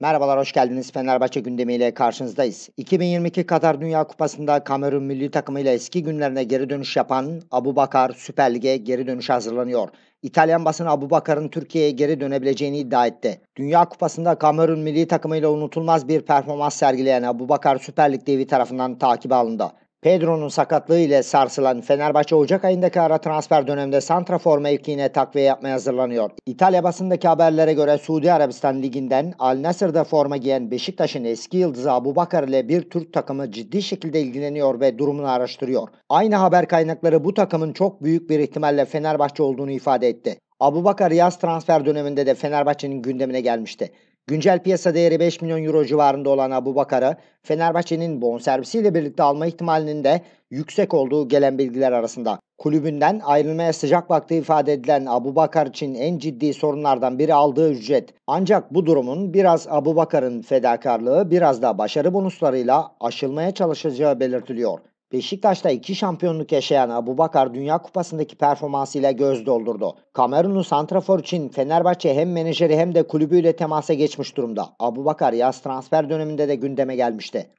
Merhabalar, hoş geldiniz. Fenerbahçe gündemiyle karşınızdayız. 2022 Katar Dünya Kupası'nda Kamerun milli takımıyla eski günlerine geri dönüş yapan Abu Bakar Süper Lig'e geri dönüş hazırlanıyor. İtalyan basın Abu Bakar'ın Türkiye'ye geri dönebileceğini iddia etti. Dünya Kupası'nda Kamerun milli takımıyla unutulmaz bir performans sergileyen Abu Bakar Süper Lig devi tarafından takibe alındı. Pedro'nun sakatlığı ile sarsılan Fenerbahçe Ocak ayındaki ara transfer döneminde santrafor mevkiine takviye yapmaya hazırlanıyor. İtalya basındaki haberlere göre Suudi Arabistan Ligi'nden Al Nasır'da forma giyen Beşiktaş'ın eski yıldızı Abu Bakar ile bir Türk takımı ciddi şekilde ilgileniyor ve durumunu araştırıyor. Aynı haber kaynakları bu takımın çok büyük bir ihtimalle Fenerbahçe olduğunu ifade etti. Abu Bakar yaz transfer döneminde de Fenerbahçe'nin gündemine gelmişti. Güncel piyasa değeri 5 milyon euro civarında olan Abu Bakar'ı Fenerbahçe'nin bonservisiyle birlikte alma ihtimalinin de yüksek olduğu gelen bilgiler arasında. Kulübünden ayrılmaya sıcak baktığı ifade edilen Abu Bakar için en ciddi sorunlardan biri aldığı ücret. Ancak bu durumun biraz Abu Bakar'ın fedakarlığı biraz da başarı bonuslarıyla aşılmaya çalışacağı belirtiliyor. Beşiktaş'ta iki şampiyonluk yaşayan Abubakar Dünya Kupası'ndaki performansıyla göz doldurdu. Kamerunlu Santrafor için Fenerbahçe hem menajeri hem de kulübüyle temasa geçmiş durumda. Abubakar yaz transfer döneminde de gündeme gelmişti.